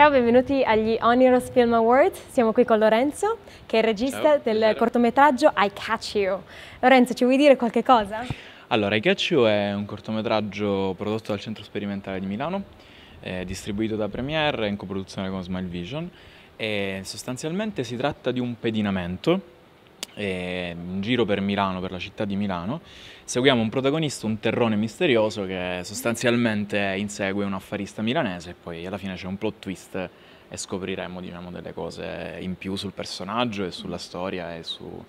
Ciao, benvenuti agli Oniros Film Awards. Siamo qui con Lorenzo, che è il regista Ciao, del cortometraggio I Catch You. Lorenzo, ci vuoi dire qualche cosa? Allora, I Catch You è un cortometraggio prodotto dal Centro Sperimentale di Milano, distribuito da Premiere in coproduzione con Smile Vision e sostanzialmente si tratta di un pedinamento Ehm, in giro per Milano, per la città di Milano, seguiamo un protagonista, un terrone misterioso che sostanzialmente insegue un affarista milanese e poi alla fine c'è un plot twist e scopriremo diciamo, delle cose in più sul personaggio e sulla storia e su,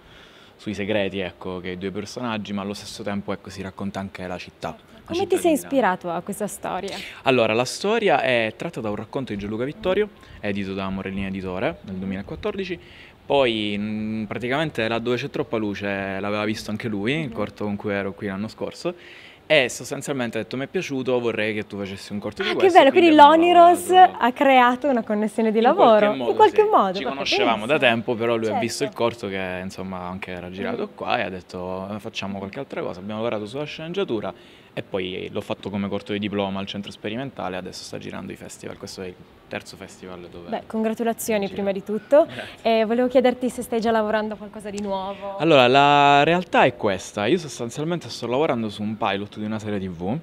sui segreti ecco, che i due personaggi, ma allo stesso tempo ecco, si racconta anche la città. La Come città ti sei ispirato a questa storia? Allora, la storia è tratta da un racconto di Gianluca Vittorio, edito da Morellini Editore nel 2014 poi mm, praticamente là dove c'è troppa luce l'aveva visto anche lui, il mhm. corto con cui ero qui l'anno scorso e sostanzialmente ha detto mi è piaciuto, vorrei che tu facessi un corto ah, di questo. che bello, quindi, quindi l'Oniros ha creato una connessione di lavoro, in qualche modo. In qualche sì. modo Ci conoscevamo da tempo, però lui certo. ha visto il corto che insomma anche era girato mm. qua e ha detto facciamo qualche altra cosa, abbiamo lavorato sulla sceneggiatura e poi l'ho fatto come corto di diploma al centro sperimentale, adesso sta girando i festival, questo è il terzo festival dove... Beh, congratulazioni prima di tutto e volevo chiederti se stai già lavorando a qualcosa di nuovo. Allora, la realtà è questa, io sostanzialmente sto lavorando su un pilot di una serie tv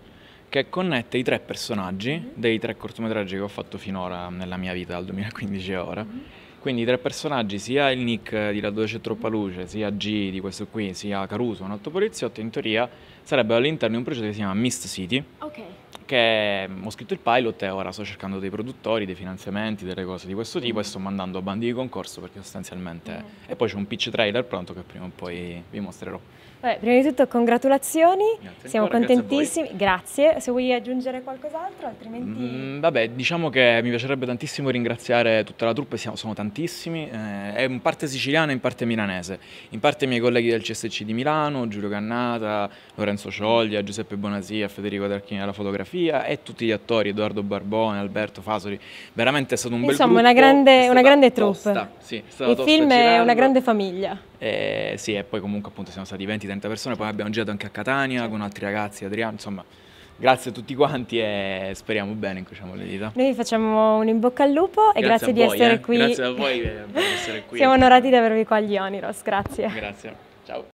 che connette i tre personaggi mm-hmm. dei tre cortometraggi che ho fatto finora nella mia vita, dal 2015 a ora. Mm-hmm. Quindi i tre personaggi, sia il Nick di La Laddove c'è troppa luce, sia G di questo qui, sia Caruso, un altro poliziotto, in teoria sarebbero all'interno di un progetto che si chiama Mist City. Ok che mm, ho scritto il pilot e ora sto cercando dei produttori, dei finanziamenti, delle cose di questo tipo e sto mandando a bandi di concorso perché sostanzialmente... Mm. E poi c'è un pitch trailer pronto che prima o poi vi mostrerò. Beh, prima di tutto congratulazioni, grazie siamo ancora, contentissimi, grazie, grazie, se vuoi aggiungere qualcos'altro altrimenti... Mm, vabbè, diciamo che mi piacerebbe tantissimo ringraziare tutta la truppa, siamo, sono tantissimi, eh, è in parte siciliana e in parte milanese, in parte i miei colleghi del CSC di Milano, Giulio Cannata, Lorenzo Cioglia, Giuseppe Bonasia, Federico Tarchini della fotografia, scenografia e tutti gli attori, Edoardo Barbone, Alberto Fasoli, veramente è stato un Insomma, bel Insomma, una grande, grande troupe. Sì, Il film è una grande famiglia. E, eh, sì, e poi comunque appunto siamo stati 20-30 persone, poi abbiamo girato anche a Catania sì. con altri ragazzi, Adriano, insomma grazie a tutti quanti e speriamo bene, incrociamo le dita. Noi vi facciamo un in bocca al lupo e grazie, grazie di voi, essere eh. qui. Grazie a voi eh, per essere qui. Siamo onorati di avervi qua agli Oniros, grazie. Grazie, ciao.